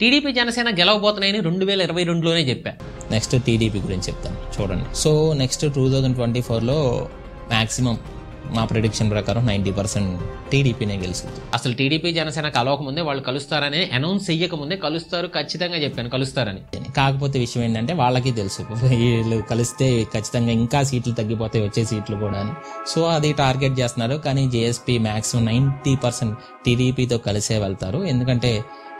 TDP Janasena గెలవబోతున్నాయని రెండు వేల ఇరవై రెండులోనే చెప్పా నెక్స్ట్ టీడీపీ గురించి చెప్తాను చూడండి so next two thousand twenty ఫోర్లో మాక్సిమం మా ప్రిడిక్షన్ ప్రకారం నైంటీ పర్సెంట్ టీడీపీనే గెలుస్తుంది అసలు టీడీపీ జనసేన కలవకముందే వాళ్ళు కలుస్తారని అనౌన్స్ చేయకముందే కలుస్తారు ఖచ్చితంగా చెప్పాను కలుస్తారని కాకపోతే విషయం ఏంటంటే వాళ్ళకి తెలుసు వీళ్ళు కలిస్తే ఖచ్చితంగా ఇంకా సీట్లు తగ్గిపోతాయి వచ్చే సీట్లు కూడా అని సో అది టార్గెట్ చేస్తున్నారు కానీ జేఎస్పీ మ్యాక్సిమం నైంటీ పర్సెంట్ టీడీపీతో కలిసే వెళ్తారు ఎందుకంటే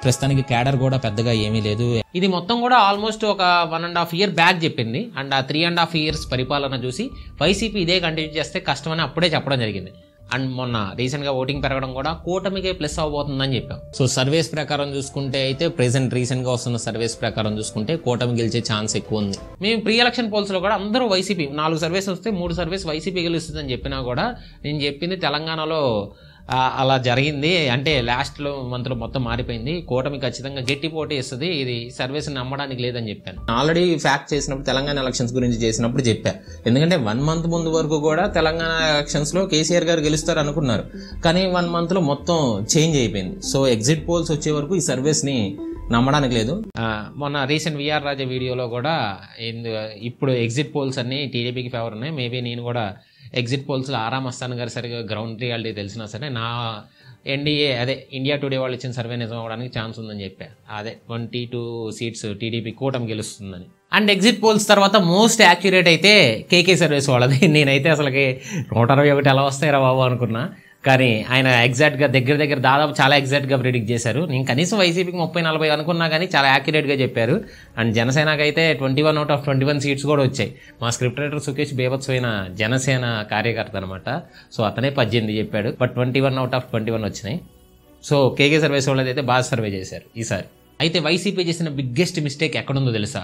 ప్రస్తుతానికి క్యాడర్ కూడా పెద్దగా ఏమీ లేదు ఇది మొత్తం కూడా ఆల్మోస్ట్ ఒక one and half year back చెప్పింది అండ్ ఆ త్రీ అండ్ హాఫ్ ఇయర్స్ పరిపాలన చూసి వైసీపీ ఇదే కంటిన్యూ చేస్తే కష్టమని అప్పుడే చెప్పడం జరిగింది అండ్ మొన్న రీసెంట్గా ఓటింగ్ పెరగడం కూడా కూటమికే ప్లస్ అవబోతుందని చెప్పాం సో సర్వేస్ ప్రకారం చూసుకుంటే అయితే ప్రెసెంట్ రీసెంట్గా వస్తున్న సర్వేస్ ప్రకారం చూసుకుంటే కూటమి గెలిచే ఛాన్స్ ఎక్కువ ఉంది మేము ప్రీ ఎలక్షన్ పోల్స్లో కూడా అందరూ వైసీపీ నాలుగు సర్వేస్ వస్తే మూడు సర్వేస్ వైసీపీ గెలుస్తుందని చెప్పినా కూడా నేను చెప్పింది తెలంగాణలో అలా జరిగింది అంటే లాస్ట్లో మంత్లో మొత్తం మారిపోయింది కూటమి ఖచ్చితంగా గట్టి పోటీ ఇస్తుంది ఇది సర్వీస్ నమ్మడానికి లేదని చెప్పాను ఆల్రెడీ ఫ్యాక్ట్ చేసినప్పుడు తెలంగాణ ఎలక్షన్స్ గురించి చేసినప్పుడు చెప్పా ఎందుకంటే వన్ మంత్ ముందు వరకు కూడా తెలంగాణ ఎలక్షన్స్లో కేసీఆర్ గారు గెలుస్తారు అనుకున్నారు కానీ వన్ మంత్లో మొత్తం చేంజ్ అయిపోయింది సో ఎగ్జిట్ పోల్స్ వచ్చే వరకు ఈ సర్వీస్ని నమ్మడానికి లేదు మొన్న రీసెంట్ విఆర్ రాజా వీడియోలో కూడా ఇప్పుడు ఎగ్జిట్ పోల్స్ అన్ని టీడీపీకి ఫేవర్ ఉన్నాయి మేబీ నేను కూడా ఎగ్జిట్ పోల్స్లో ఆరామ్ అస్థాన్ గారు సరిగా గ్రౌండ్ రియాలిటీ తెలిసినా సరే నా ఎన్డీఏ అదే ఇండియా టుడే వాళ్ళు ఇచ్చిన సర్వే నిజం అవ్వడానికి ఛాన్స్ ఉందని చెప్పా అదే ట్వంటీ టూ సీట్స్ టీడీపీ కూటమి గెలుస్తుందని అండ్ ఎగ్జిట్ పోల్స్ తర్వాత మోస్ట్ యాక్యురేట్ అయితే కేకే సర్వీస్ వాళ్ళది నేనైతే అసలుకి నూట అరవై ఒకటి ఎలా వస్తాయి రా బాబు అనుకున్నా కానీ ఆయన ఎగ్జాక్ట్గా దగ్గర దగ్గర దాదాపు చాలా ఎగ్జాక్ట్గా ప్రిడిక్ట్ చేశారు నేను కనీసం వైసీపీకి ముప్పై నలభై అనుకున్నా కానీ చాలా యాక్యురేట్గా చెప్పారు అండ్ జనసేనకు అయితే twenty one out of twenty one seats కూడా వచ్చాయి మా స్క్రిప్ట్ రైటర్ సుకేష్ అయిన జనసేన కార్యకర్త అనమాట సో అతనే పద్దెనిమిది చెప్పాడు but twenty one out of twenty one వచ్చినాయి సో కేకే సర్వేస్ వాళ్ళది అయితే బాగా సర్వే చేశారు ఈసారి అయితే వైసీపీ చేసిన బిగ్గెస్ట్ మిస్టేక్ ఎక్కడుందో తెలుసా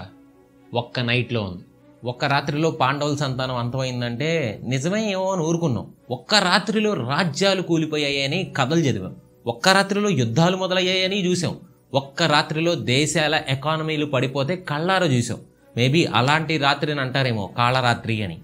ఒక్క నైట్లో ఉంది ఒక్క రాత్రిలో పాండవుల సంతానం అంతమైందంటే నిజమే ఏమో అని ఊరుకున్నాం ఒక్క రాత్రిలో రాజ్యాలు కూలిపోయాయని కథలు చదివాం ఒక్క రాత్రిలో యుద్ధాలు మొదలయ్యాయని చూసాం ఒక్క రాత్రిలో దేశాల ఎకానమీలు పడిపోతే కళ్ళారా చూసాం మేబీ అలాంటి రాత్రిని అంటారేమో కాళరాత్రి అని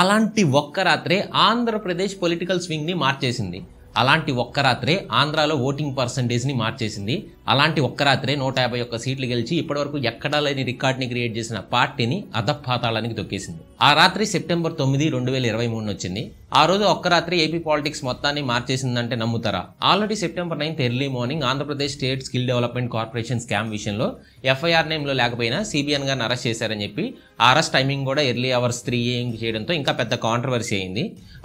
అలాంటి ఒక్క రాత్రే ఆంధ్రప్రదేశ్ పొలిటికల్ స్వింగ్ని మార్చేసింది అలాంటి ఒక్క రాత్రే ఆంధ్రాలో ఓటింగ్ పర్సంటేజ్ని మార్చేసింది అలాంటి ఒక్క రాత్రే నూట యాభై ఒక్క సీట్లు గెలిచి ఇప్పటివరకు ఎక్కడా లేని రికార్డ్ని క్రియేట్ చేసిన పార్టీని అధపాతాళానికి దొక్కేసింది ఆ రాత్రి సెప్టెంబర్ తొమ్మిది రెండు వేల ఇరవై మూడు వచ్చింది ఆ రోజు ఒక్క రాత్రి ఏపీ పాలిటిక్స్ మొత్తాన్ని మార్చేసిందంటే నమ్ముతారా already September ninth early morning Andhra Pradesh state skill development corporation scam విషయంలో ఎఫ్ఐఆర్ నేమ్లో లేకపోయినా సిబిఎన్ గారిని అరెస్ట్ చేశారని చెప్పి ఆ అరెస్ట్ టైమింగ్ కూడా ఎర్లీ అవర్స్ త్రీ ఏఎంకి చేయడంతో ఇంకా పెద్ద కాంట్రవర్సీ అయింది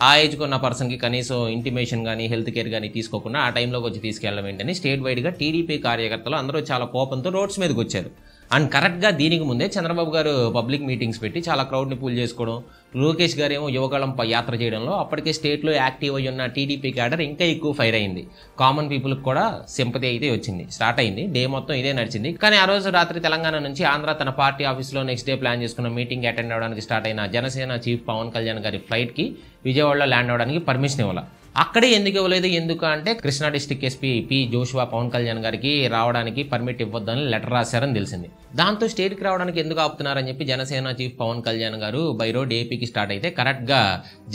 ఆ ఏజ్కి ఉన్న పర్సన్కి కనీసం ఇంటిమేషన్ కానీ హెల్త్ కేర్ కానీ తీసుకోకుండా ఆ టైంలోకి వచ్చి తీసుకెళ్ళడం ఏంటని స్టేట్ వైడ్గా టీడీపీ కార్యకర్తలు అందరూ చాలా కోపంతో రోడ్స్ మీదకి వచ్చారు అండ్ కరెక్ట్గా దీనికి ముందే చంద్రబాబు గారు పబ్లిక్ మీటింగ్స్ పెట్టి చాలా క్రౌడ్ని పూల్ చేసుకోవడం లోకేష్ గారు ఏమో యువకాలం యాత్ర చేయడంలో అప్పటికే స్టేట్లో యాక్టివ్ అయి ఉన్న టీడీపీ క్యాడర్ ఇంకా ఎక్కువ ఫైర్ అయింది కామన్ పీపుల్కి కూడా సింపతి అయితే వచ్చింది స్టార్ట్ అయింది డే మొత్తం ఇదే నడిచింది కానీ ఆ రోజు రాత్రి తెలంగాణ నుంచి ఆంధ్ర తన పార్టీ ఆఫీస్లో నెక్స్ట్ డే ప్లాన్ చేసుకున్న మీటింగ్ అటెండ్ అవ్వడానికి స్టార్ట్ అయిన జనసేన చీఫ్ పవన్ కళ్యాణ్ గారి ఫ్లైట్కి విజయవాడలో ల్యాండ్ అవ్వడానికి పర్మిషన్ ఇవ్వాలి అక్కడే ఎందుకు ఇవ్వలేదు ఎందుకు అంటే Krishna district SP P Joshua Pavan Kalyan గారికి రావడానికి పర్మిట్ ఇవ్వద్దని లెటర్ రాశారని తెలిసింది దాంతో స్టేట్కి రావడానికి ఎందుకు ఆపుతున్నారని చెప్పి జనసేన చీఫ్ పవన్ కళ్యాణ్ గారు బై రోడ్ ఏపీకి స్టార్ట్ అయితే కరెక్ట్గా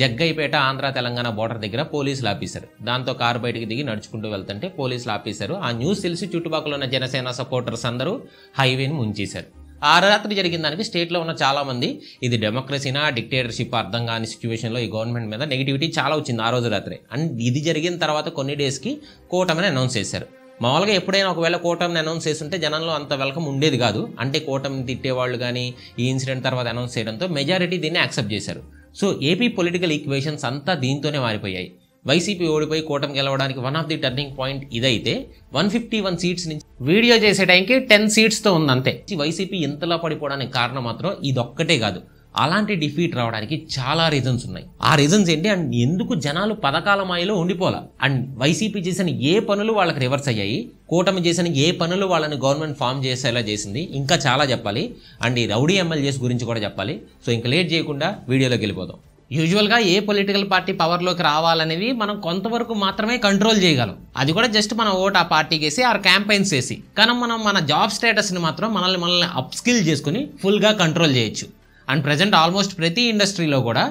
జగ్గైపేట ఆంధ్ర తెలంగాణ బోర్డర్ దగ్గర పోలీసులు ఆపేశారు దాంతో కారు బయటకు దిగి నడుచుకుంటూ వెళ్తుంటే పోలీసులు ఆపేశారు ఆ న్యూస్ తెలిసి చుట్టుపక్కల ఉన్న జనసేన సపోర్టర్స్ అందరూ హైవేని ముంచేశారు ఆ రాత్రి జరిగిన దానికి స్టేట్లో ఉన్న చాలామంది ఇది డెమోక్రసీనా డిక్టేటర్షిప్ అర్థం కాని సిచ్యువేషన్లో ఈ గవర్నమెంట్ మీద నెగిటివిటీ చాలా వచ్చింది ఆ రోజు రాత్రి అండ్ ఇది జరిగిన తర్వాత కొన్ని డేస్కి కూటమిని అనౌన్స్ చేశారు మామూలుగా ఎప్పుడైనా ఒకవేళ కూటమిని అనౌన్స్ చేస్తుంటే జనంలో అంత వెల్కమ్ ఉండేది కాదు అంటే కూటమిని తిట్టేవాళ్ళు కానీ ఈ ఇన్సిడెంట్ తర్వాత అనౌన్స్ చేయడంతో మెజారిటీ దీన్ని యాక్సెప్ట్ చేశారు సో ఏపీ పొలిటికల్ ఈక్వేషన్స్ అంతా దీంతోనే మారిపోయాయి వైసీపీ ఓడిపోయి కూటమి గెలవడానికి one of the turning point ఇదైతే వన్ ఫిఫ్టీ వన్ సీట్స్ నుంచి వీడియో చేసే టైంకి టెన్ సీట్స్తో ఉందంతే వైసీపీ ఇంతలా పడిపోవడానికి కారణం మాత్రం ఇదొక్కటే కాదు అలాంటి డిఫీట్ రావడానికి చాలా రీజన్స్ ఉన్నాయి ఆ రీజన్స్ ఏంటి అండ్ ఎందుకు జనాలు పథకాల మాయలో ఉండిపోవాలి అండ్ వైసీపీ చేసిన ఏ పనులు వాళ్ళకి రివర్స్ అయ్యాయి కూటమి చేసిన ఏ పనులు వాళ్ళని గవర్నమెంట్ ఫామ్ చేసేలా చేసింది ఇంకా చాలా చెప్పాలి అండ్ ఈ రౌడీ ఎమ్మెల్యేస్ గురించి కూడా చెప్పాలి సో ఇంకా లేట్ చేయకుండా వీడియోలోకి వెళ్ళిపోదాం యూజువల్గా ఏ పొలిటికల్ పార్టీ పవర్లోకి రావాలనేది మనం కొంతవరకు మాత్రమే కంట్రోల్ చేయగలం అది కూడా జస్ట్ మన ఓట్ ఆ పార్టీకి వేసి ఆ క్యాంపెయిన్స్ వేసి కానీ మనం మన జాబ్ స్టేటస్ని మాత్రం మనల్ని మనల్ని అప్స్కిల్ చేసుకుని ఫుల్గా కంట్రోల్ చేయొచ్చు అండ్ ప్రజెంట్ ఆల్మోస్ట్ ప్రతి ఇండస్ట్రీలో కూడా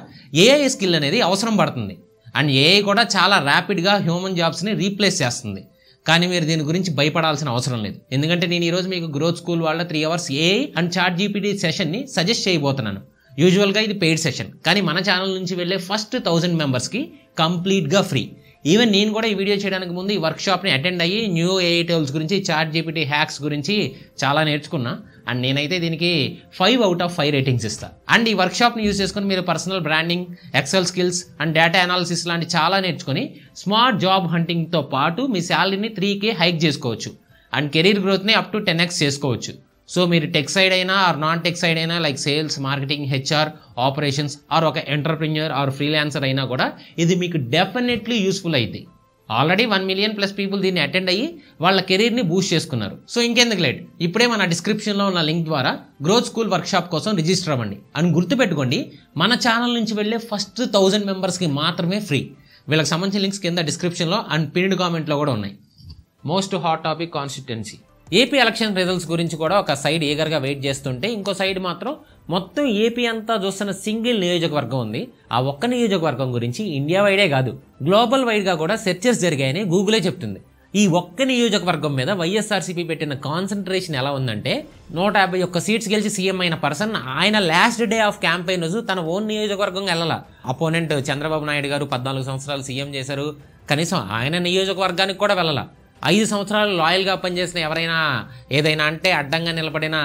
ఏఐ స్కిల్ అనేది అవసరం పడుతుంది అండ్ ఏఐ కూడా చాలా ర్యాపిడ్గా హ్యూమన్ జాబ్స్ని రీప్లేస్ చేస్తుంది కానీ మీరు దీని గురించి భయపడాల్సిన అవసరం లేదు ఎందుకంటే నేను ఈరోజు మీకు గ్రోత్ స్కూల్ వాళ్ళ three hours AI and ChatGPT సెషన్ని సజెస్ట్ చేయబోతున్నాను యూజువల్గా ఇది పెయిడ్ సెషన్ కానీ మన ఛానల్ నుంచి వెళ్ళే ఫస్ట్ థౌజండ్ మెంబర్స్కి కంప్లీట్గా ఫ్రీ ఈవెన్ నేను కూడా ఈ వీడియో చేయడానికి ముందు ఈ వర్క్షాప్ని అటెండ్ అయ్యి న్యూ ఏఐ టోల్స్ గురించి చాట్ జీపీటీ హ్యాక్స్ గురించి చాలా నేర్చుకున్నా అండ్ నేనైతే దీనికి five out of five ratings ఇస్తాను అండ్ ఈ వర్క్షాప్ని యూజ్ చేసుకుని మీరు personal branding Excel skills and data analysis లాంటి చాలా నేర్చుకుని స్మార్ట్ జాబ్ హంటింగ్తో పాటు మీ శాలరీని త్రీకే హైక్ చేసుకోవచ్చు అండ్ కెరీర్ గ్రోత్ని అప్ టు టెన్ ఎక్స్ చేసుకోవచ్చు సో మీరు టెక్ సైడ్ అయినా ఆర్ నాన్ టెక్ సైడ్ అయినా like sales marketing HR operations or ఒక ఎంటర్ప్రిన్యూర్ ఆర్ ఫ్రీలాన్సర్ అయినా కూడా ఇది మీకు డెఫినెట్లీ యూస్ఫుల్ అయింది already one million plus people దీన్ని అటెండ్ అయ్యి వాళ్ళ కెరీర్ని బూస్ట్ చేసుకున్నారు సో ఇంకెందుకు లేట్ ఇప్పుడే మన డిస్క్రిప్షన్లో ఉన్న లింక్ ద్వారా గ్రోత్ స్కూల్ వర్క్షాప్ కోసం రిజిస్టర్ అవ్వండి అని గుర్తుపెట్టుకోండి మన ఛానల్ నుంచి వెళ్ళే ఫస్ట్ థౌజండ్ మెంబర్స్కి మాత్రమే ఫ్రీ వీళ్ళకి సంబంధించిన లింక్స్ కింద డిస్క్రిప్షన్లో అండ్ పిన్డ్ కామెంట్లో కూడా ఉన్నాయి most hot topic constituency AP election results గురించి కూడా ఒక సైడ్ ఈగర్గా వెయిట్ చేస్తుంటే ఇంకో సైడ్ మాత్రం మొత్తం ఏపీ అంతా చూస్తున్న సింగిల్ నియోజకవర్గం ఉంది ఆ ఒక్క నియోజకవర్గం గురించి ఇండియా వైడే కాదు గ్లోబల్ వైడ్గా కూడా సెర్చెస్ జరిగాయని గూగులే చెప్తుంది ఈ ఒక్క నియోజకవర్గం మీద వైఎస్ఆర్సీపీ పెట్టిన కాన్సన్ట్రేషన్ ఎలా ఉందంటే నూట యాభై ఒక్క సీట్స్ గెలిచి సీఎం అయిన పర్సన్ ఆయన లాస్ట్ డే ఆఫ్ క్యాంపెయిన్ రోజు తన ఓన్ నియోజకవర్గం వెళ్ళాల అపోనెంట్ చంద్రబాబు నాయుడు గారు పద్నాలుగు సంవత్సరాలు సీఎం చేశారు కనీసం ఆయన నియోజకవర్గానికి కూడా వెళ్ళాల ఐదు సంవత్సరాలు లాయల్గా పనిచేసిన ఎవరైనా ఏదైనా అంటే అడ్డంగా నిలబడిన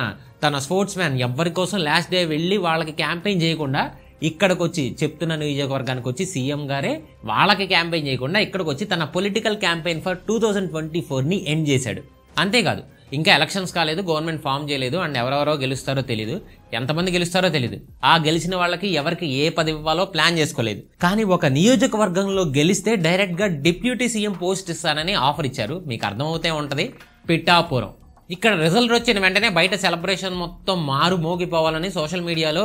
తన స్పోర్ట్స్ మ్యాన్ ఎవరి కోసం లాస్ట్ డే వెళ్ళి వాళ్ళకి క్యాంపెయిన్ చేయకుండా ఇక్కడికి వచ్చి చెప్తున్న నియోజకవర్గానికి వచ్చి సీఎం గారే వాళ్ళకి క్యాంపెయిన్ చేయకుండా ఇక్కడికి వచ్చి తన political campaign for two thousand twenty ఫోర్ని ఎండ్ చేశాడు అంతేకాదు ఇంకా ఎలక్షన్స్ కాలేదు గవర్నమెంట్ ఫామ్ చేయలేదు అండ్ ఎవరెవరో గెలుస్తారో తెలియదు ఎంతమంది గెలుస్తారో తెలియదు ఆ గెలిచిన వాళ్ళకి ఎవరికి ఏ పదవి ఇవ్వాలో ప్లాన్ చేసుకోలేదు కానీ ఒక నియోజకవర్గంలో గెలిస్తే డైరెక్ట్గా డిప్యూటీ సీఎం పోస్ట్ ఇస్తానని ఆఫర్ ఇచ్చారు మీకు అర్థమవుతే ఉంటుంది పిఠాపురం ఇక్కడ రిజల్ట్ వచ్చిన వెంటనే బయట సెలబ్రేషన్ మొత్తం మారు మోగిపోవాలని సోషల్ మీడియాలో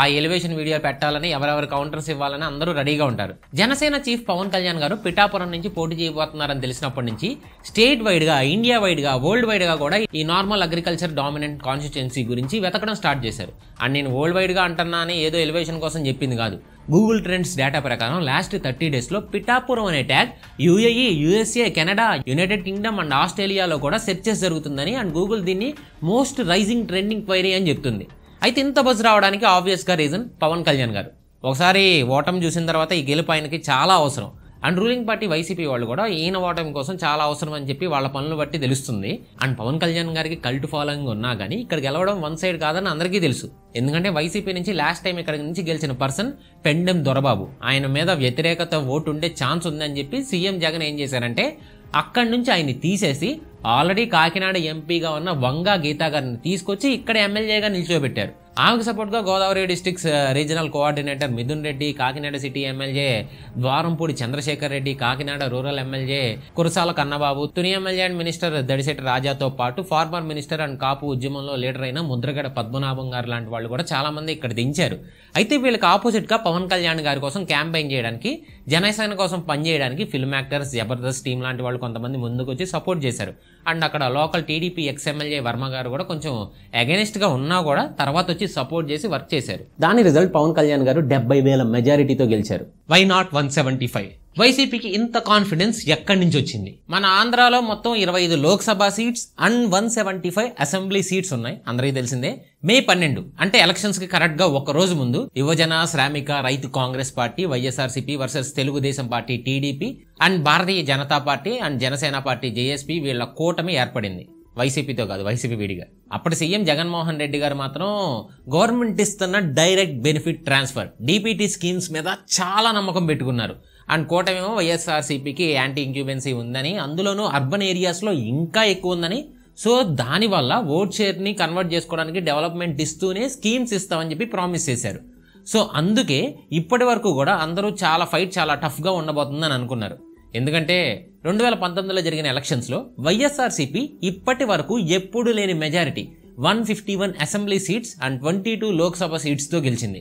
ఆ ఎలివేషన్ వీడియో పెట్టాలని ఎవరెవరు కౌంటర్స్ ఇవ్వాలని అందరూ రెడీగా ఉంటారు జనసేన చీఫ్ పవన్ కళ్యాణ్ గారు పిఠాపురం నుంచి పోటీ చేయబోతున్నారని తెలిసినప్పటి నుంచి స్టేట్ వైడ్గా ఇండియా వైడ్గా వరల్డ్ వైడ్గా కూడా ఈ నార్మల్ అగ్రికల్చర్ డామినెంట్ కాన్స్టిట్యున్సీ గురించి వెతకడం స్టార్ట్ చేశారు అండ్ నేను వరల్డ్ వైడ్గా అంటున్నా అని ఏదో ఎలివేషన్ కోసం చెప్పింది కాదు గూగుల్ ట్రెండ్స్ డేటా ప్రకారం లాస్ట్ థర్టీ డేస్లో పిఠాపురం అనే tag UAE USA Canada United Kingdom and ఆస్ట్రేలియాలో కూడా సెర్చెస్ జరుగుతుందని అండ్ గూగుల్ దీన్ని మోస్ట్ రైజింగ్ ట్రెండింగ్ క్వైరీ అని చెప్తుంది అయితే ఇంత బస్ రావడానికి ఆబ్వియస్గా రీజన్ పవన్ కళ్యాణ్ గారు ఒకసారి ఓటమి చూసిన తర్వాత ఈ గెలుపు ఆయనకి చాలా అవసరం అండ్ రూలింగ్ పార్టీ వైసీపీ వాళ్ళు కూడా ఈయన ఓటమి కోసం చాలా అవసరం అని చెప్పి వాళ్ళ పనులు బట్టి తెలుస్తుంది అండ్ పవన్ కళ్యాణ్ గారికి కల్ట్ ఫాలోయింగ్ ఉన్నా కానీ ఇక్కడ గెలవడం వన్ సైడ్ కాదని అందరికీ తెలుసు ఎందుకంటే వైసీపీ నుంచి లాస్ట్ టైం ఇక్కడ నుంచి గెలిచిన పర్సన్ పెండెం దొరబాబు ఆయన మీద వ్యతిరేకత ఓటు ఉండే ఛాన్స్ ఉందని చెప్పి సీఎం జగన్ ఏం చేశారంటే అక్కడి నుంచి ఆయన్ని తీసేసి ఆల్రెడీ కాకినాడ ఎంపీగా ఉన్న వంగా గీతా గారిని తీసుకొచ్చి ఇక్కడ ఎమ్మెల్యేగా నిల్చోబెట్టారు ఆమెకు సపోర్ట్గా Godavari districts regional coordinator Mithun Reddy Kakinada city MLA Dwarampudi Chandrasekhar Reddy Kakinada rural MLA Kurasala Kannababu Tuni MLA and minister Dadisetti రాజాతో పాటు ఫార్మర్ మినిస్టర్ అండ్ కాపు ఉద్యమంలో లీడర్ అయిన ముద్రగడ పద్మనాభం గారు లాంటి వాళ్ళు కూడా చాలామంది ఇక్కడ దించారు అయితే వీళ్ళకి ఆపోజిట్గా పవన్ కళ్యాణ్ గారి కోసం క్యాంపెయిన్ చేయడానికి జనసేన కోసం పనిచేయడానికి ఫిల్మ్ యాక్టర్స్ జబర్దస్త్ టీం లాంటి వాళ్ళు కొంతమంది ముందుకు వచ్చి సపోర్ట్ చేశారు అండ్ అక్కడ local TDP ex MLA Varma garu కూడా కొంచెం అగెనిస్ట్గా ఉన్నా కూడా తర్వాత వచ్చి సపోర్ట్ చేసి వర్క్ చేశారు దాని రిజల్ట్ పవన్ కళ్యాణ్ గారు డెబ్బై వేల మెజారిటీతో గెలిచారు why not one seventy five వైసీపీకి ఇంత కాన్ఫిడెన్స్ ఎక్కడి నుంచి వచ్చింది మన ఆంధ్రాలో మొత్తం ఇరవై ఐదు Lok Sabha seats and one seventy five assembly seats ఉన్నాయి అందరికీ తెలిసిందే మే పన్నెండు అంటే ఎలక్షన్స్ కి కరెక్ట్ గా ఒక రోజు ముందు Yuvajana Sramika Rythu Congress party YSRCP versus Telugu Desam party TDP and Bharatiya Janata party and Janasena party JSP వీళ్ళ కూటమి ఏర్పడింది వైసీపీతో కాదు వైసీపీ విడిగా అప్పుడు సీఎం జగన్మోహన్ రెడ్డి గారు మాత్రం గవర్నమెంట్ ఇస్తున్న direct benefit transfer DPT schemes మీద చాలా నమ్మకం పెట్టుకున్నారు అండ్ కోటమేమో వైఎస్ఆర్సీపీకి యాంటీ ఇంక్యూబెన్సీ ఉందని అందులోనూ అర్బన్ ఏరియాస్లో ఇంకా ఎక్కువ ఉందని సో దానివల్ల ఓట్ షేర్ని కన్వర్ట్ చేసుకోవడానికి డెవలప్మెంట్ ఇస్తూనే స్కీమ్స్ ఇస్తామని చెప్పి ప్రామిస్ చేశారు సో అందుకే ఇప్పటి వరకు కూడా అందరూ చాలా ఫైట్ చాలా టఫ్గా ఉండబోతుందని అనుకున్నారు ఎందుకంటే రెండు వేల పంతొమ్మిదిలో జరిగిన ఎలక్షన్స్లో వైఎస్ఆర్సీపీ ఇప్పటి వరకు ఎప్పుడు లేని majority one fifty one assembly seats and twenty two Lok Sabha సీట్స్తో గెలిచింది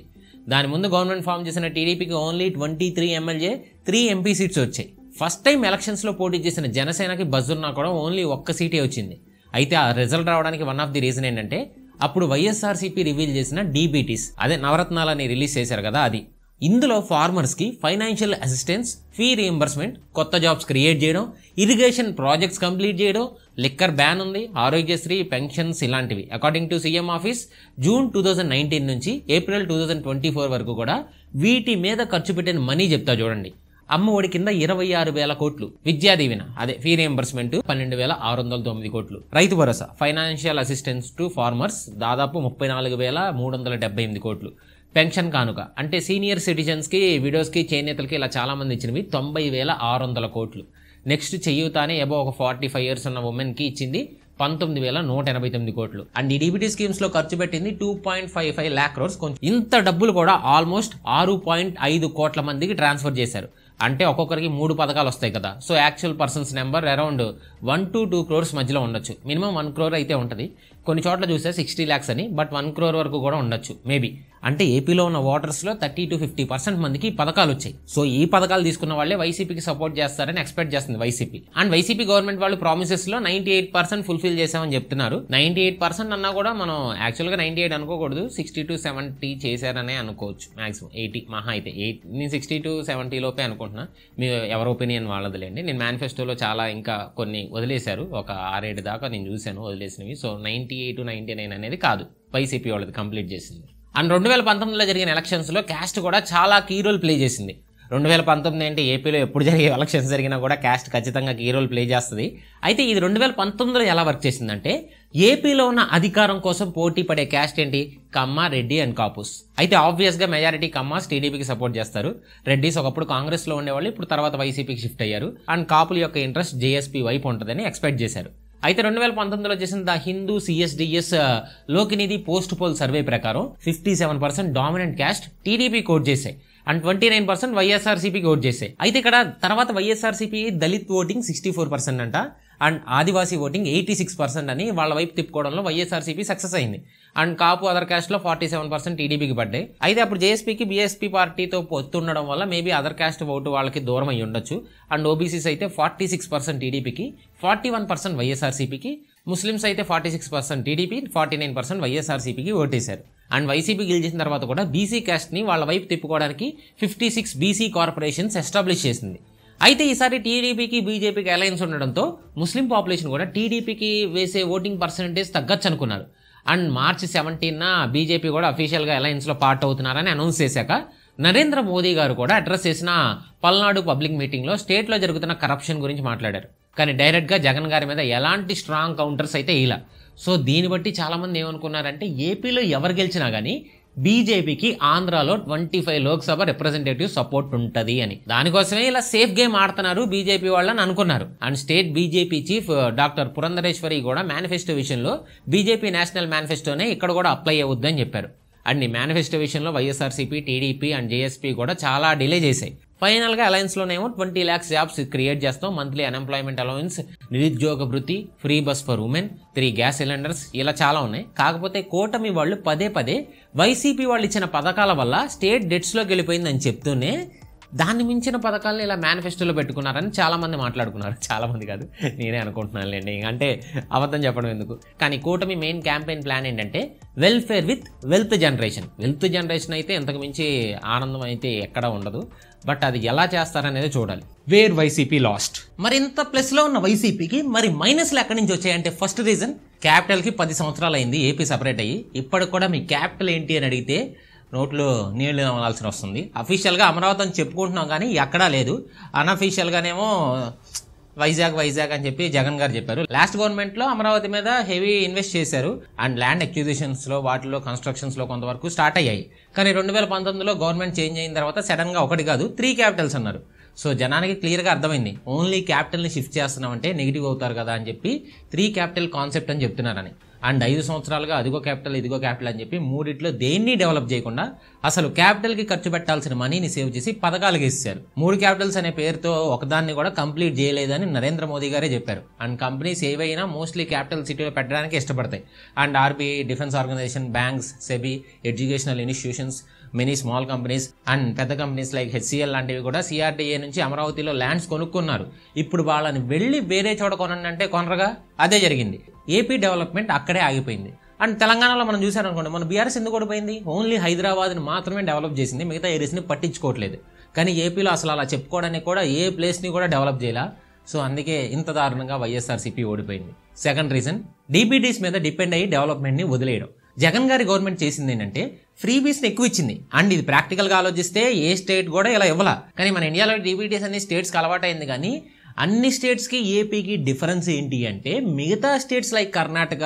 దాని ముందు గవర్నమెంట్ ఫామ్ చేసిన టీడీపీకి only twenty three MLA three MP seats వచ్చాయి ఫస్ట్ టైం ఎలక్షన్స్లో పోటీ చేసిన జనసేనకి బజ్జున్నా కూడా ఓన్లీ ఒక్క సీటే వచ్చింది అయితే ఆ రిజల్ట్ రావడానికి వన్ ఆఫ్ ది రీజన్ ఏంటంటే అప్పుడు వైఎస్ఆర్సీపీ రివీల్ చేసిన డీబీటీస్ అదే నవరత్నాలని రిలీజ్ చేశారు కదా అది ఇందులో ఫార్మర్స్కి ఫైనాన్షియల్ అసిస్టెన్స్ ఫీ రియంబర్స్మెంట్ కొత్త జాబ్స్ క్రియేట్ చేయడం ఇరిగేషన్ ప్రాజెక్ట్స్ కంప్లీట్ చేయడం లిక్కర్ బ్యాన్ ఉంది ఆరోగ్యశ్రీ పెన్షన్స్ ఇలాంటివి according to CM office June two thousand nineteen నుంచి April two thousand twenty four వరకు కూడా వీటి మీద ఖర్చు పెట్టిన మనీ చెప్తా చూడండి అమ్మ ఒడి కింద ఇరవై ఆరు వేల కోట్లు విద్యా దీవెన అదే ఫీ రియంబర్స్మెంట్ పన్నెండు వేల ఆరు వందల తొమ్మిది కోట్లు రైతు భరోసా ఫైనాన్షియల్ అసిస్టెన్స్ టు ఫార్మర్స్ దాదాపు ముప్పై నాలుగు వేల మూడు వందల డెబ్బై ఎనిమిది కోట్లు పెన్షన్ కానుక అంటే సీనియర్ సిటిజన్స్కి విడోస్కి చేనేతలకి ఇలా చాలామంది ఇచ్చినవి తొంభై వేల ఆరు వందల కోట్లు నెక్స్ట్ చెయ్యుతానే ఎబో ఒక ఫార్టీ ఫైవ్ ఇయర్స్ ఉన్న ఉమెన్కి ఇచ్చింది పంతొమ్మిది వేల నూట ఎనభై తొమ్మిది కోట్లు అండ్ ఈ డీబీటీ స్కీమ్స్ లో ఖర్చు పెట్టింది two point five five lakh crores కొంచెం ఇంత డబ్బులు కూడా ఆల్మోస్ట్ ఆరు పాయింట్ ఐదు కోట్ల మందికి ట్రాన్స్ఫర్ చేశారు అంటే ఒక్కొక్కరికి మూడు పథకాలు వస్తాయి కదా so actual persons number around one to two crores మధ్యలో ఉండొచ్చు మినిమం వన్ క్రోర్ అయితే ఉంటుంది కొన్ని చోట్ల చూస్తే సిక్స్టీ ల్యాక్స్ అని బట్ వన్ క్రోర్ వరకు కూడా ఉండొచ్చు మేబీ అంటే ఏపీలో ఉన్న ఓటర్స్లో థర్టీ టు ఫిఫ్టీ పర్సెంట్ మందికి పథకాలు వచ్చాయి సో ఈ పథకాలు తీసుకున్న వాళ్ళే వైసీపీకి సపోర్ట్ చేస్తారని ఎక్స్పెక్ట్ చేస్తుంది వైసీపీ అండ్ వైసీపీ గవర్నమెంట్ వాళ్ళు ప్రామిసెస్లో నైంటీ ఎయిట్ పర్సెంట్ ఫుల్ఫిల్ చేసామని చెప్తున్నారు నైంటీ ఎయిట్ పర్సెంట్ అన్నా కూడా మనం యాక్చువల్గా నైంటీ ఎయిట్ అనుకోకూడదు సిక్స్టీ టు సెవెంటీ చేశారనే అనుకోవచ్చు మాక్సిమం ఎయిటీ మహా అయితే ఎయిట్ నేను సిక్స్టీ టు సెవెంటీ లోపే అనుకుంటున్నా మీ ఎవరి ఒపీనియన్ వాళ్ళదిలేండి నేను మేనిఫెస్టోలో చాలా ఇంకా కొన్ని వదిలేశారు ఒక ఆరేడు దాకా నేను చూశాను వదిలేసినవి so nine ninety eight ninety nine అనేది కాదు వైసీపీ వాళ్ళది కంప్లీట్ చేసింది అండ్ రెండు వేల పంతొమ్మిదిలో జరిగిన ఎలక్షన్స్లో క్యాస్ట్ కూడా చాలా కీ రోల్ ప్లే చేసింది రెండు వేల పంతొమ్మిది అంటే ఏపీలో ఎప్పుడు జరిగే ఎలక్షన్స్ జరిగినా కూడా క్యాస్ట్ ఖచ్చితంగా కీ రోల్ ప్లే చేస్తుంది అయితే ఇది రెండు వేల పంతొమ్మిదిలో ఎలా వర్క్ చేసిందంటే ఏపీలో ఉన్న అధికారం కోసం పోటీ పడే క్యాస్ట్ ఏంటి కమ్మ రెడ్డి అండ్ కాపుస్ అయితే ఆబ్వియస్గా మెజారిటీ కమ్మాస్ టీడీపీకి సపోర్ట్ చేస్తారు రెడ్డిస్ ఒకప్పుడు కాంగ్రెస్లో ఉండేవాళ్ళు ఇప్పుడు తర్వాత వైసీపీకి షిఫ్ట్ అయ్యారు అండ్ కాపుల యొక్క ఇంట్రెస్ట్ జేఎస్పీ వైపు ఉంటుందని ఎక్స్పెక్ట్ చేశారు అయితే రెండు వేల పంతొమ్మిదిలో చేసిన the Hindu CSDS Lokniti post poll survey ప్రకారం fifty seven percent dominant caste TDP కోట్ చేశాయి అండ్ ట్వంటీ నైన్ పర్సెంట్ వైఎస్ఆర్సీపీకి ఓట్ చేశాయి అయితే ఇక్కడ తర్వాత YSRCP Dalit voting sixty four percent అంట and Adivasi voting eighty six percent అని వాళ్ళ వైపు తిప్పుకోవడంలో వైఎస్ఆర్సీపీ సక్సెస్ అయింది అండ్ కాపు అదర్ క్యాస్ట్లో ఫార్టీ సెవెన్ పర్సెంట్ టీడీపీకి పడ్డాయి అయితే అప్పుడు జేఎస్పీకి బీఎస్పీ పార్టీతో పొత్తుండడం వల్ల మేబీ అదర్ క్యాస్ట్ ఓటు వాళ్ళకి దూరం అయి ఉండొచ్చు అండ్ ఓబీసీస్ అయితే ఫార్టీ సిక్స్ పర్సెంట్ టీడీపీకి ఫార్టీ వన్ పర్సెంట్ వైఎస్ఆర్సీపీకి ముస్లిమ్స్ అయితే forty six percent TDP forty nine percent వైఎస్ఆర్సీపీకి ఓటేశారు అండ్ వైసీపీ గెలిచిన తర్వాత కూడా బీసీ క్యాస్ట్ని వాళ్ళ వైపు తిప్పుకోవడానికి fifty six BC corporations establish చేసింది అయితే ఈసారి టీడీపీకి బీజేపీకి అలయన్స్ ఉండడంతో ముస్లిం పాపులేషన్ కూడా టీడీపీకి వేసే ఓటింగ్ పర్సంటేజ్ తగ్గచ్చు అనుకున్నారు అండ్ మార్చి సెవెంటీన్న బీజేపీ కూడా అఫీషియల్గా అలయన్స్లో పార్ట్ అవుతున్నారని అనౌన్స్ చేశాక నరేంద్ర మోదీ గారు కూడా అడ్రస్ చేసిన పల్నాడు పబ్లిక్ మీటింగ్లో స్టేట్లో జరుగుతున్న కరప్షన్ గురించి మాట్లాడారు కానీ డైరెక్ట్గా జగన్ గారి మీద ఎలాంటి స్ట్రాంగ్ కౌంటర్స్ అయితే ఇలా సో దీన్ని బట్టి చాలామంది ఏమనుకున్నారంటే ఏపీలో ఎవరు గెలిచినా కానీ బీజేపీకి ఆంధ్రాలో twenty five Lok Sabha representative support ఉంటుంది అని దానికోసమే ఇలా సేఫ్ గేమ్ ఆడుతున్నారు బీజేపీ వాళ్ళని అనుకున్నారు and state BJP chief uh, doctor Purandeswari కూడా మేనిఫెస్టో విషయంలో బీజేపీ నేషనల్ మేనిఫెస్టోనే ఇక్కడ కూడా అప్లై అవ్వద్దని చెప్పారు అండ్ నీ మేనిఫెస్టో విషయంలో వైఎస్ఆర్సీపీ టీడీపీ అండ్ జేఎస్పీ కూడా చాలా డిలే చేశాయి ఫైనల్గా అలయన్స్లోనేమో ట్వంటీ ల్యాక్స్ జాబ్స్ క్రియేట్ చేస్తాం మంత్లీ అన్ఎంప్లాయ్మెంట్ అలవెన్స్ నిరుద్యోగ వృత్తి free bus for women three gas cylinders ఇలా చాలా ఉన్నాయి కాకపోతే కూటమి వాళ్ళు పదే పదే వైసీపీ వాళ్ళు ఇచ్చిన పథకాల వల్ల స్టేట్ డెట్స్లోకి వెళ్ళిపోయిందని చెప్తూనే దాన్ని మించిన పథకాలను ఇలా మేనిఫెస్టోలో పెట్టుకున్నారని చాలామంది మాట్లాడుకున్నారు చాలామంది కాదు నేనే అనుకుంటున్నాను లేండి అంటే అబద్ధం చెప్పడం ఎందుకు కానీ కూటమి మెయిన్ క్యాంపెయిన్ ప్లాన్ ఏంటంటే welfare with wealth generation wealth generation అయితే ఇంతకు మించి ఆనందం అయితే ఎక్కడ ఉండదు బట్ అది ఎలా చేస్తారనేది చూడాలి వేర్ వైసీపీ లాస్ట్ మరి ఇంత ప్లస్లో ఉన్న వైసీపీకి మరి మైనస్లు ఎక్కడి నుంచి వచ్చాయంటే ఫస్ట్ రీజన్ క్యాపిటల్కి పది సంవత్సరాలు అయింది ఏపీ సపరేట్ అయ్యి ఇప్పటికి కూడా మీ క్యాపిటల్ ఏంటి అని అడిగితే నోట్లో నీళ్లు అమలాల్సిన వస్తుంది అఫీషియల్గా అమరావతి అని చెప్పుకుంటున్నాం కానీ ఎక్కడా లేదు అన్అఫీషియల్గానేమో వైజాగ్ వైజాగ్ అని చెప్పి జగన్ గారు చెప్పారు లాస్ట్ గవర్నమెంట్లో అమరావతి మీద హెవీ ఇన్వెస్ట్ చేశారు అండ్ ల్యాండ్ అక్విజిషన్స్లో వాటిలో కన్స్ట్రక్షన్స్లో కొంతవరకు స్టార్ట్ అయ్యాయి కానీ రెండు వేల పంతొమ్మిదిలో గవర్నమెంట్ చేంజ్ అయిన తర్వాత సడన్గా ఒకటి కాదు త్రీ క్యాపిటల్స్ అన్నారు సో జనానికి క్లియర్గా అర్థమైంది ఓన్లీ క్యాపిటల్ని షిఫ్ట్ చేస్తున్నామంటే నెగిటివ్ అవుతారు కదా అని చెప్పి త్రీ క్యాపిటల్ కాన్సెప్ట్ అని చెప్తున్నారని అండ్ ఐదు సంవత్సరాలుగా అదిగో క్యాపిటల్ ఇదిగో క్యాపిటల్ అని చెప్పి మూడిట్లో దేన్ని డెవలప్ చేయకుండా అసలు క్యాపిటల్కి ఖర్చు పెట్టాల్సిన మనీని సేవ్ చేసి పథకాలుగా ఇస్తారు మూడు క్యాపిటల్స్ అనే పేరుతో ఒకదాన్ని కూడా కంప్లీట్ చేయలేదని నరేంద్ర మోదీ గారే చెప్పారు అండ్ కంపెనీస్ ఏవైనా మోస్ట్లీ క్యాపిటల్ సిటీలో పెట్టడానికి ఇష్టపడతాయి and RBI defence organisation banks SEBI educational institutions many small companies and పెద్ద కంపెనీస్ లైక్ హెచ్సిఎల్ లాంటివి కూడా సిఆర్డీఏ నుంచి అమరావతిలో ల్యాండ్స్ కొనుక్కున్నారు ఇప్పుడు వాళ్ళని వెళ్ళి వేరే చోట కొనండి అంటే కొనరగా అదే జరిగింది ఏపీ డెవలప్మెంట్ అక్కడే ఆగిపోయింది అండ్ తెలంగాణలో మనం చూసారనుకోండి మన బీఆర్ఎస్ ఎందుకు ఓడిపోయింది ఓన్లీ హైదరాబాద్ని మాత్రమే డెవలప్ చేసింది మిగతా ఏరియాస్ని పట్టించుకోవట్లేదు కానీ ఏపీలో అసలు అలా చెప్పుకోవడానికి కూడా ఏ ప్లేస్ని కూడా డెవలప్ చేయాల సో అందుకే ఇంత దారుణంగా వైఎస్ఆర్సీపీ ఓడిపోయింది సెకండ్ రీజన్ డీబీటీస్ మీద డిపెండ్ అయ్యి డెవలప్మెంట్ని వదిలేయడం జగన్ గారి గవర్నమెంట్ చేసింది ఏంటంటే ఫ్రీ బీస్ని ఎక్కువ ఇచ్చింది అండ్ ఇది ప్రాక్టికల్గా ఆలోచిస్తే ఏ స్టేట్ కూడా ఇలా ఇవ్వాల కానీ మన ఇండియాలో డీబీటీఎస్ అనే స్టేట్స్కి అలవాటైంది కానీ అన్ని స్టేట్స్కి ఏపీకి డిఫరెన్స్ ఏంటి అంటే మిగతా స్టేట్స్ లైక్ కర్ణాటక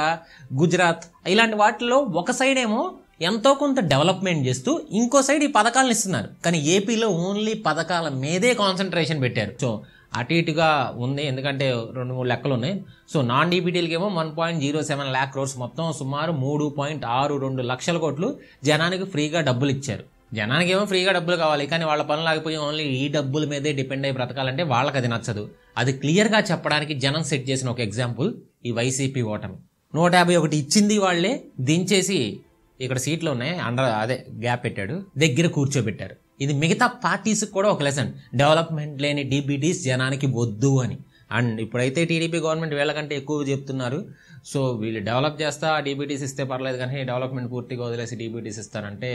గుజరాత్ ఇలాంటి వాటిలో ఒక సైడ్ ఏమో ఎంతో కొంత డెవలప్మెంట్ చేస్తూ ఇంకో సైడ్ ఈ పథకాలను ఇస్తున్నారు కానీ ఏపీలో ఓన్లీ పథకాల మీదే కాన్సన్ట్రేషన్ పెట్టారు సో అటు ఇటుగా ఉంది ఎందుకంటే రెండు మూడు లెక్కలు ఉన్నాయి సో నాన్ డీపీటీలకి ఏమో one point zero seven lakh crores మొత్తం సుమారు మూడు పాయింట్ ఆరు రెండు లక్షల కోట్లు జనానికి ఫ్రీగా డబ్బులు ఇచ్చారు జనానికి ఏమో ఫ్రీగా డబ్బులు కావాలి కానీ వాళ్ళ పనులు ఆగిపోయి ఓన్లీ ఈ డబ్బుల మీదే డిపెండ్ అయ్యి బ్రతకాలంటే వాళ్ళకి అది నచ్చదు అది క్లియర్గా చెప్పడానికి జనం సెట్ చేసిన ఒక ఎగ్జాంపుల్ ఈ వైసీపీ ఓటమి నూట యాభై ఒకటి ఇచ్చింది వాళ్ళే దించేసి ఇక్కడ సీట్లు ఉన్నాయి అండర్ అదే గ్యాప్ పెట్టాడు దగ్గర కూర్చోబెట్టారు ఇది మిగతా పార్టీస్కి కూడా ఒక లెసన్ డెవలప్మెంట్ లేని డీబీటీస్ జనానికి వద్దు అని అండ్ ఇప్పుడైతే టీడీపీ గవర్నమెంట్ వీళ్ళకంటే ఎక్కువ చెప్తున్నారు సో వీళ్ళు డెవలప్ చేస్తా డీబీటీస్ ఇస్తే పర్లేదు కానీ డెవలప్మెంట్ పూర్తిగా వదిలేసి డీబీటీస్ ఇస్తారంటే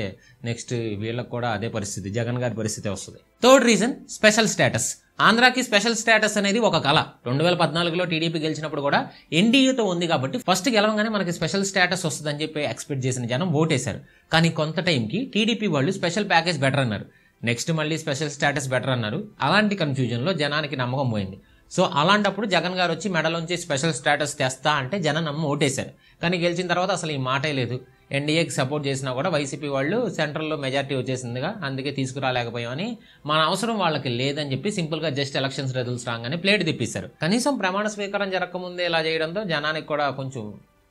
నెక్స్ట్ వీళ్ళకి కూడా అదే పరిస్థితి జగన్ గారి పరిస్థితి వస్తుంది థర్డ్ రీజన్ స్పెషల్ స్టేటస్ ఆంధ్రాకి స్పెషల్ స్టేటస్ అనేది ఒక కళ రెండు వేల పద్నాలుగులో టీడీపీ గెలిచినప్పుడు కూడా ఎన్డీఏతో ఉంది కాబట్టి ఫస్ట్ గెలవగానే మనకి స్పెషల్ స్టేటస్ వస్తుందని చెప్పి ఎక్స్పెక్ట్ చేసిన జనం ఓటేశారు కానీ కొంత టైంకి టీడీపీ వాళ్ళు స్పెషల్ ప్యాకేజ్ బెటర్ అన్నారు నెక్స్ట్ మళ్ళీ స్పెషల్ స్టేటస్ బెటర్ అన్నారు అలాంటి కన్ఫ్యూజన్లో జనానికి నమ్మకం పోయింది సో అలాంటప్పుడు జగన్ గారు వచ్చి మెడలోంచి స్పెషల్ స్టేటస్ తెస్తా అంటే జనం నమ్మ ఓటేశారు కానీ గెలిచిన తర్వాత అసలు ఈ మాటే లేదు ఎన్డీఏకి సపోర్ట్ చేసినా కూడా వైసీపీ వాళ్ళు సెంట్రల్లో మెజార్టీ వచ్చేసిందిగా అందుకే తీసుకురాలేకపోయామని మన అవసరం వాళ్ళకి లేదని చెప్పి సింపుల్గా జస్ట్ ఎలక్షన్స్ రిజల్ట్స్ రాగానే ప్లేట్ తిప్పిస్తారు కనీసం ప్రమాణ స్వీకారం జరగకముందే ఇలా చేయడంతో జనానికి కూడా కొంచెం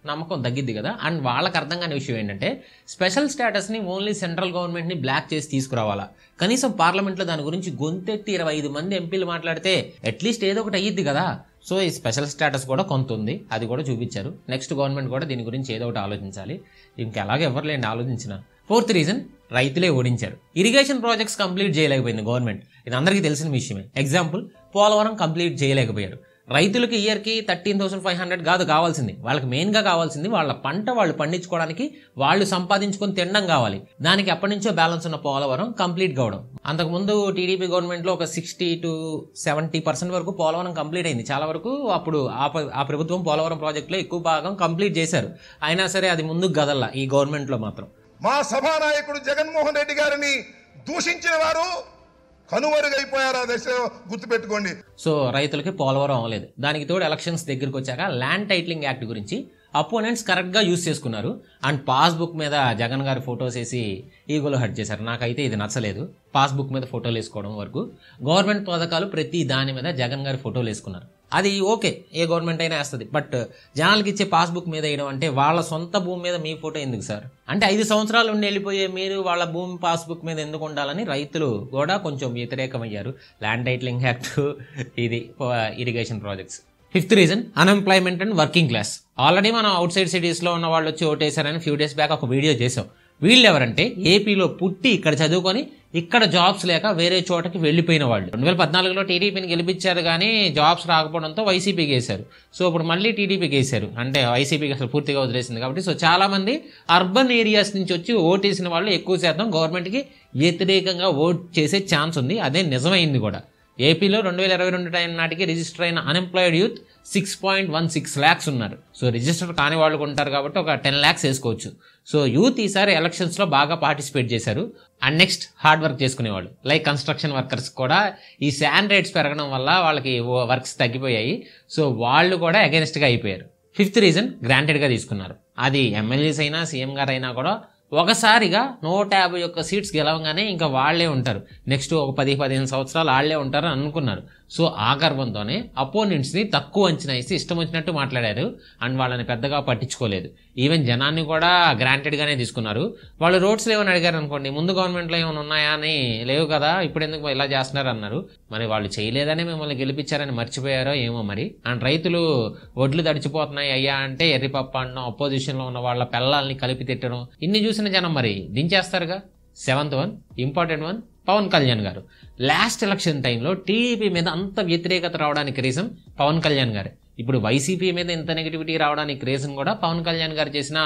నమ్మకం తగ్గిద్ది కదా అండ్ వాళ్ళకి అర్థం కాని విషయం ఏంటంటే స్పెషల్ స్టేటస్ని ఓన్లీ సెంట్రల్ గవర్నమెంట్ని బ్లాక్ చేసి తీసుకురావాలా కనీసం పార్లమెంట్లో దాని గురించి గొంతెత్తి ఇరవై ఐదు మంది ఎంపీలు మాట్లాడితే అట్లీస్ట్ ఏదో ఒకటి అయ్యిద్ది కదా సో ఈ స్పెషల్ స్టేటస్ కూడా కొంత ఉంది అది కూడా చూపించారు నెక్స్ట్ గవర్నమెంట్ కూడా దీని గురించి ఏదో ఒకటి ఆలోచించాలి దీనికి ఎవరు లేని ఆలోచించిన ఫోర్త్ రీజన్ రైతులే ఓడించారు ఇరిగేషన్ ప్రాజెక్ట్స్ కంప్లీట్ చేయలేకపోయింది గవర్నమెంట్ ఇది అందరికీ తెలిసిన విషయమే ఎగ్జాంపుల్ పోలవరం కంప్లీట్ చేయలేకపోయారు రైతులకి ఇయర్కి థర్టీన్ థౌసండ్ ఫైవ్ హండ్రెడ్ కాదు కావాల్సింది వాళ్ళకి మెయిన్గా కావాల్సింది వాళ్ళ పంట వాళ్ళు పండించుకోవడానికి వాళ్ళు సంపాదించుకొని తినడం కావాలి దానికి ఎప్పటి నుంచో బ్యాలెన్స్ ఉన్న పోలవరం కంప్లీట్ కావడం అంతకుముందు టీడీపీ గవర్నమెంట్లో ఒక సిక్స్టీ టు సెవెంటీ పర్సెంట్ వరకు పోలవరం కంప్లీట్ అయింది చాలా వరకు అప్పుడు ఆ ప్రభుత్వం పోలవరం ప్రాజెక్టులో ఎక్కువ భాగం కంప్లీట్ చేశారు అయినా సరే అది ముందుకు గదల్లా ఈ గవర్నమెంట్లో మాత్రం మా సభానాయకుడు జగన్మోహన్ రెడ్డి గారిని దూషించిన వారు కనుమరుగైపోయారు ఆ దశ గుర్తుపెట్టుకోండి సో రైతులకి పోలవరం అవ్వలేదు దానికి తోడు ఎలక్షన్స్ దగ్గరికి వచ్చాక ల్యాండ్ టైటిలింగ్ యాక్ట్ గురించి అపోనెంట్స్ కరెక్ట్ గా యూస్ చేసుకున్నారు అండ్ పాస్బుక్ మీద జగన్ గారి ఫొటోస్ వేసి ఈగోలో హర్ట్ చేశారు నాకైతే ఇది నచ్చలేదు పాస్బుక్ మీద ఫోటోలు వేసుకోవడం వరకు గవర్నమెంట్ పథకాలు ప్రతి దాని మీద జగన్ గారి ఫోటోలు వేసుకున్నారు అది ఓకే ఏ గవర్నమెంట్ అయినా వేస్తుంది బట్ జనాలకి ఇచ్చే పాస్బుక్ మీద వేయడం అంటే వాళ్ళ సొంత భూమి మీద మీ ఫోటో ఎందుకు సార్ అంటే ఐదు సంవత్సరాలు ఉండి వెళ్ళిపోయే మీరు వాళ్ళ భూమి పాస్బుక్ మీద ఎందుకు ఉండాలని రైతులు కూడా కొంచెం వ్యతిరేకమయ్యారు ల్యాండ్ టైట్లింగ్ యాక్ట్ ఇది irrigation projects fifth reason unemployment and working class already మనం అవుట్ సైడ్ సిటీస్లో ఉన్న వాళ్ళు వచ్చి ఓటేశారని ఫ్యూ డేస్ బ్యాక్ ఒక వీడియో చేసాం వీళ్ళు ఎవరంటే ఏపీలో పుట్టి ఇక్కడ చదువుకొని ఇక్కడ జాబ్స్ లేక వేరే చోటకి వెళ్ళిపోయిన వాళ్ళు రెండు వేల పద్నాలుగులో టీడీపీని గెలిపించారు కానీ జాబ్స్ రాకపోవడంతో వైసీపీకి వేశారు సో ఇప్పుడు మళ్ళీ టీడీపీకి వేశారు అంటే వైసీపీకి అసలు పూర్తిగా వదిలేసింది కాబట్టి సో చాలామంది అర్బన్ ఏరియాస్ నుంచి వచ్చి ఓటేసిన వాళ్ళు ఎక్కువ శాతం గవర్నమెంట్కి వ్యతిరేకంగా ఓట్ చేసే ఛాన్స్ ఉంది అదే నిజమైంది కూడా ఏపీలో రెండు వేల ఇరవై రెండు టైం నాటికి రిజిస్టర్ అయిన unemployed youth six point one six lakhs ఉన్నారు సో రిజిస్టర్ కాని వాళ్ళు ఉంటారు కాబట్టి ఒక టెన్ ల్యాక్స్ వేసుకోవచ్చు సో యూత్ ఈసారి ఎలక్షన్స్లో బాగా పార్టిసిపేట్ చేశారు అండ్ నెక్స్ట్ హార్డ్ వర్క్ చేసుకునేవాళ్ళు లైక్ కన్స్ట్రక్షన్ వర్కర్స్ కూడా ఈ శాన్ రేట్స్ పెరగడం వల్ల వాళ్ళకి వర్క్స్ తగ్గిపోయాయి సో వాళ్ళు కూడా అగెనిస్ట్గా అయిపోయారు ఫిఫ్త్ రీజన్ గ్రాంటెడ్గా తీసుకున్నారు అది ఎమ్మెల్యేస్ అయినా సీఎం గారు అయినా కూడా ఒకసారిగా నూట యాభై ఒక్క సీట్స్ గెలవగానే ఇంకా వాళ్లే ఉంటారు నెక్స్ట్ ఒక పది పదిహేను సంవత్సరాలు వాళ్లే ఉంటారు అనుకున్నారు సో ఆ గర్వంతోనే అపోనెంట్స్ని తక్కువ అంచనా వేసి ఇష్టం వచ్చినట్టు మాట్లాడారు అండ్ వాళ్ళని పెద్దగా పట్టించుకోలేదు ఈవెన్ జనాన్ని కూడా గ్రాంటెడ్గానే తీసుకున్నారు వాళ్ళు రోడ్స్లో ఏమైనా అడిగారు అనుకోండి ముందు గవర్నమెంట్లో ఏమైనా ఉన్నాయా అని లేవు కదా ఇప్పుడు ఎందుకు ఇలా చేస్తున్నారు అన్నారు మరి వాళ్ళు చేయలేదని మిమ్మల్ని గెలిపించారని మర్చిపోయారో ఏమో మరి అండ్ రైతులు ఒడ్లు తడిచిపోతున్నాయి అయ్యా అంటే ఎర్రిపప్ప అనడం అపోజిషన్లో ఉన్న వాళ్ళ పిల్లల్ని కలిపి తిట్టడం ఇన్ని చూసిన జనం మరి దించేస్తారుగా seventh one important one Pawan Kalyan గారు లాస్ట్ ఎలక్షన్ టైంలో టీడీపీ మీద అంత వ్యతిరేకత రావడానికి రీజన్ పవన్ కళ్యాణ్ గారు ఇప్పుడు వైసీపీ మీద ఇంత నెగిటివిటీ రావడానికి రీజన్ కూడా పవన్ కళ్యాణ్ గారు చేసిన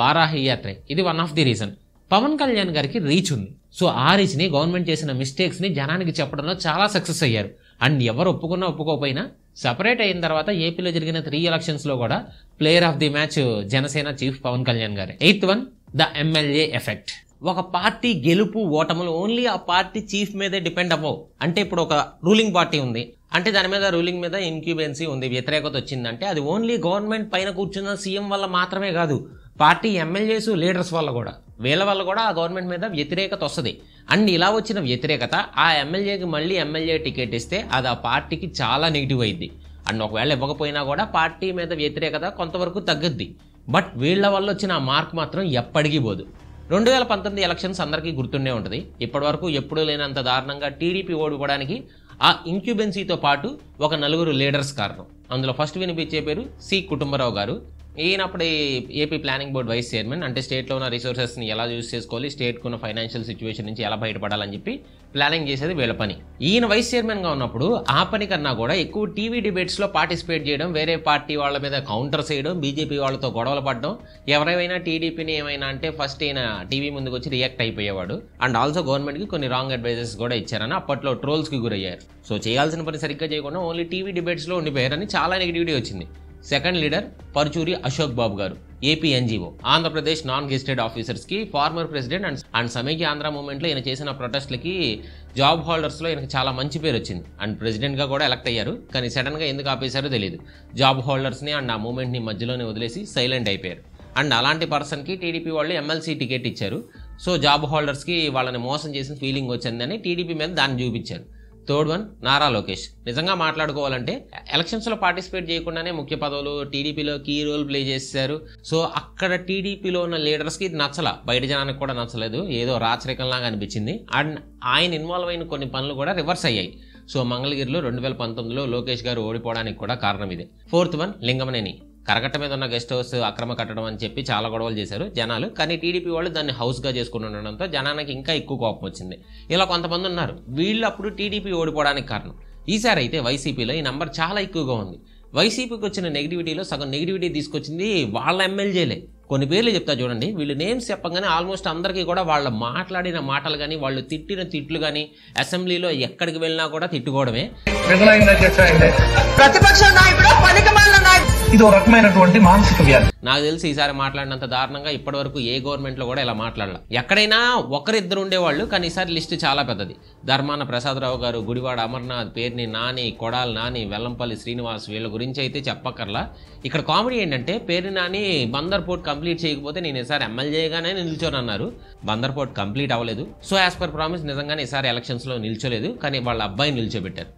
వారాహి యాత్ర ఇది one of the reason Pawan Kalyan గారికి రీచ్ ఉంది సో ఆ రీచ్ని గవర్నమెంట్ చేసిన మిస్టేక్స్ని జనానికి చెప్పడంలో చాలా సక్సెస్ అయ్యారు అండ్ ఎవరు ఒప్పుకున్నా ఒప్పుకోకపోయినా సపరేట్ అయిన తర్వాత ఏపీలో జరిగిన త్రీ ఎలక్షన్స్లో కూడా player of the match Janasena chief Pawan Kalyan గారు eighth one the MLA effect ఒక పార్టీ గెలుపు ఓటములు ఓన్లీ ఆ పార్టీ చీఫ్ మీదే డిపెండ్ అవ్వవు అంటే ఇప్పుడు ఒక రూలింగ్ పార్టీ ఉంది అంటే దాని మీద రూలింగ్ మీద ఇన్క్యూబెన్సీ ఉంది వ్యతిరేకత వచ్చిందంటే అది ఓన్లీ గవర్నమెంట్ పైన కూర్చున్న సీఎం వల్ల మాత్రమే కాదు పార్టీ ఎమ్మెల్యేస్ లీడర్స్ వల్ల కూడా వీళ్ళ వల్ల కూడా ఆ గవర్నమెంట్ మీద వ్యతిరేకత వస్తుంది అండ్ ఇలా వచ్చిన వ్యతిరేకత ఆ ఎమ్మెల్యేకి మళ్ళీ ఎమ్మెల్యే టికెట్ ఇస్తే అది ఆ పార్టీకి చాలా నెగిటివ్ అయింది అండ్ ఒకవేళ ఇవ్వకపోయినా కూడా పార్టీ మీద వ్యతిరేకత కొంతవరకు తగ్గుద్ది బట్ వీళ్ళ వల్ల వచ్చిన ఆ మార్క్ మాత్రం ఎప్పటికీ పోదు రెండు వేల పంతొమ్మిది ఎలక్షన్స్ అందరికీ గుర్తుండే ఉంటుంది ఇప్పటివరకు ఎప్పుడూ లేనంత దారుణంగా టీడీపీ ఓడిపోవడానికి ఆ ఇంక్యుబెన్సీతో పాటు ఒక నలుగురు లీడర్స్ కారణం అందులో ఫస్ట్ వినిపించే పేరు సి కుటుంబరావు గారు ఈయన అప్పుడు AP planning board vice chairman అంటే స్టేట్లో ఉన్న రిసోర్సెస్ని ఎలా యూజ్ చేసుకోవాలి స్టేట్కు ఉన్న ఫైనాన్షియల్ సిచ్యువేషన్ నుంచి ఎలా బయటపడాలని చెప్పి ప్లానింగ్ చేసేది వీళ్ళ పని ఈయన వైస్ చైర్మన్గా ఉన్నప్పుడు ఆ పని కన్నా కూడా ఎక్కువ టీవీ డిబేట్స్లో పార్టిసిపేట్ చేయడం వేరే పార్టీ వాళ్ళ మీద కౌంటర్స్ వేయడం బీజేపీ వాళ్ళతో గొడవలు పడడం ఎవరైనా టీడీపీని ఏమైనా అంటే ఫస్ట్ ఈయన టీవీ ముందుకు వచ్చి రియాక్ట్ అయిపోయేవాడు అండ్ ఆల్సో గవర్నమెంట్కి కొన్ని రాంగ్ అడ్వైజెస్ కూడా ఇచ్చారని అప్పట్లో ట్రోల్స్కి గురయ్యారు సో చేయాల్సిన పని సరిగ్గా చేయకుండా ఓన్లీ టీవీ డిబేట్స్లో ఉండిపోయారని చాలా నెగిటివిటీ వచ్చింది సెకండ్ లీడర్ పరుచూరి అశోక్ బాబు గారు AP NGO Andhra Pradesh non gazetted ఆఫీసర్స్కి former president and and Samaikya Andhra మూమెంట్లో ఈయన చేసిన ప్రొటెస్ట్లకి జాబ్ హోల్డర్స్లో ఈయనకి చాలా మంచి పేరు వచ్చింది అండ్ ప్రెసిడెంట్గా కూడా ఎలక్ట్ అయ్యారు కానీ సడన్గా ఎందుకు ఆపేశారో తెలియదు జాబ్ హోల్డర్స్ని అండ్ ఆ మూమెంట్ని మధ్యలోనే వదిలేసి సైలెంట్ అయిపోయారు అండ్ అలాంటి పర్సన్కి టీడీపీ వాళ్ళు ఎమ్మెల్సీ టికెట్ ఇచ్చారు సో జాబ్ హోల్డర్స్కి వాళ్ళని మోసం చేసిన ఫీలింగ్ వచ్చిందని టీడీపీ మీద దాన్ని చూపించారు థర్డ్ వన్ నారా లోకేష్ నిజంగా మాట్లాడుకోవాలంటే ఎలక్షన్స్లో పార్టిసిపేట్ చేయకుండానే ముఖ్య పదవులు టీడీపీలో కీ రోల్ ప్లే చేశారు సో అక్కడ టీడీపీలో ఉన్న లీడర్స్కి ఇది నచ్చల బయట జనానికి కూడా నచ్చలేదు ఏదో రాచరికంలాగా అనిపించింది అండ్ ఆయన ఇన్వాల్వ్ అయిన కొన్ని పనులు కూడా రివర్స్ అయ్యాయి సో మంగళగిరిలో రెండు వేల పంతొమ్మిదిలో లోకేష్ గారు ఓడిపోవడానికి కూడా కారణం ఇదే ఫోర్త్ వన్ లింగమనేని కరకట్ట మీద ఉన్న గెస్ట్ హౌస్ అక్రమ కట్టడం అని చెప్పి చాలా గొడవలు చేశారు జనాలు కానీ టీడీపీ వాళ్ళు దాన్ని హౌస్గా చేసుకుని ఉండడంతో జనానికి ఇంకా ఎక్కువ కోపం వచ్చింది ఇలా కొంతమంది ఉన్నారు వీళ్ళు అప్పుడు టీడీపీ ఓడిపోవడానికి కారణం ఈసారి అయితే వైసీపీలో ఈ నెంబర్ చాలా ఎక్కువగా ఉంది వైసీపీకి వచ్చిన నెగిటివిటీలో సగం నెగిటివిటీ తీసుకొచ్చింది వాళ్ళ ఎమ్మెల్యేలే కొన్ని పేర్లు చెప్తా చూడండి వీళ్ళు నేమ్స్ చెప్పగానే ఆల్మోస్ట్ అందరికీ కూడా వాళ్ళు మాట్లాడిన మాటలు కానీ వాళ్ళు తిట్టిన తిట్లు కానీ అసెంబ్లీలో ఎక్కడికి వెళ్ళినా కూడా తిట్టుకోవడమే ప్రతిపక్ష నాయకుడు ఇది ఒక రకమైనటువంటి మానసిక వ్యాధి నాకు తెలిసి ఈసారి మాట్లాడినంత దారుణంగా ఇప్పటివరకు ఏ గవర్నమెంట్లో కూడా ఇలా మాట్లాడాల ఎక్కడైనా ఒకరిద్దరు ఉండేవాళ్ళు కానీ ఈసారి లిస్ట్ చాలా పెద్దది ధర్మాన ప్రసాదరావు గారు గుడివాడ అమర్నాథ్ పేర్ని నాని కొడాలి నాని వెల్లంపల్లి శ్రీనివాస్ వీళ్ళ గురించి అయితే చెప్పక్కర్లా ఇక్కడ కామెడీ ఏంటంటే పేరు నాని బందర్పోర్ట్ కంప్లీట్ చేయకపోతే నేను ఈసారి ఎమ్మెల్యేగానే నిల్చొని అన్నారు బందర్పోర్ట్ కంప్లీట్ అవ్వలేదు సో యాజ్ పర్ ప్రామిస్ నిజంగానే ఈసారి ఎలక్షన్స్ లో నిల్చోలేదు కానీ వాళ్ళ అబ్బాయి నిల్చోబెట్టారు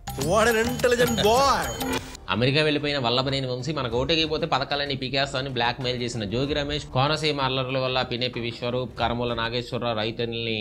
అమెరికా వెళ్ళిపోయిన వల్లభనేని వంశీ మనకు పోతే పథకాలని పికేస్తామని బ్లాక్ మెయిల్ చేసిన జోగి రమేష్ కోనసీమ అల్లర్ల వల్ల పినేపి విశ్వరూప్ కరమూల నాగేశ్వరరావు రైతన్యుల్ని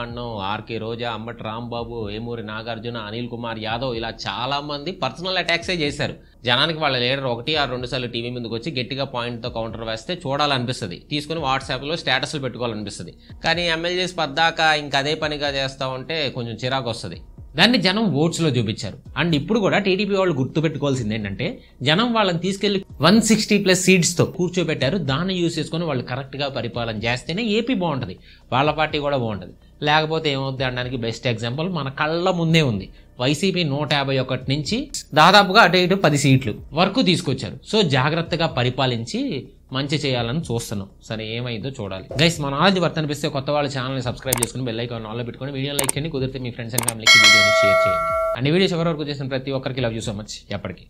అన్నం ఆర్కే రోజా అంబటి రాంబాబు ఏమూరి నాగార్జున అనిల్ కుమార్ యాదవ్ ఇలా చాలా మంది పర్సనల్ అటాక్సే చేశారు జనానికి వాళ్ళ లీడర్ ఒకటి ఆ రెండు సార్లు టీవీ ముందుకు వచ్చి గట్టిగా పాయింట్తో కౌంటర్ వేస్తే చూడాలనిపిస్తుంది తీసుకుని వాట్సాప్లో స్టేటస్లు పెట్టుకోవాలనిపిస్తుంది కానీ ఎమ్మెల్యేస్ పద్దాక ఇంక అదే పనిగా చేస్తూ ఉంటే కొంచెం చిరాకు వస్తుంది దాన్ని జనం లో చూపించారు అండ్ ఇప్పుడు కూడా టీడీపీ వాళ్ళు గుర్తు పెట్టుకోవాల్సింది ఏంటంటే జనం వాళ్ళని తీసుకెళ్లి వన్ సిక్స్టీ ప్లస్ సీట్స్తో కూర్చోబెట్టారు దాన్ని యూజ్ చేసుకొని వాళ్ళు కరెక్ట్గా పరిపాలన చేస్తేనే ఏపీ బాగుంటుంది వాళ్ళ పార్టీ కూడా బాగుంటుంది లేకపోతే ఏమవుతుంది అనడానికి బెస్ట్ ఎగ్జాంపుల్ మన కళ్ళ ముందే ఉంది వైసీపీ నూట యాభై ఒకటి నుంచి దాదాపుగా అటు ఇటు పది సీట్లు వరకు తీసుకొచ్చారు సో జాగ్రత్తగా పరిపాలించి మంచి చేయాలని చూస్తున్నాం సరే ఏమైందో చూడాలి గైస్ మన నాలెడ్జ్ వర్త్ అనిపిస్తే కొత్త వాళ్ళ ఛానల్ని సబ్స్క్రైబ్ చేసుకుని బెల్ ఐకాన్ ఆల్లో పెట్టుకుని వీడియో లైక్ చేయండి కుదిరితే మీ ఫ్రెండ్స్ అండ్ ఫ్యామిలీకి వీడియోని షేర్ చేయండి అన్ని వీడియోస్ ఎవరి వరకు చేసిన ప్రతి ఒక్కరికి లవ్ యూ సో మచ్ ఎప్పటికీ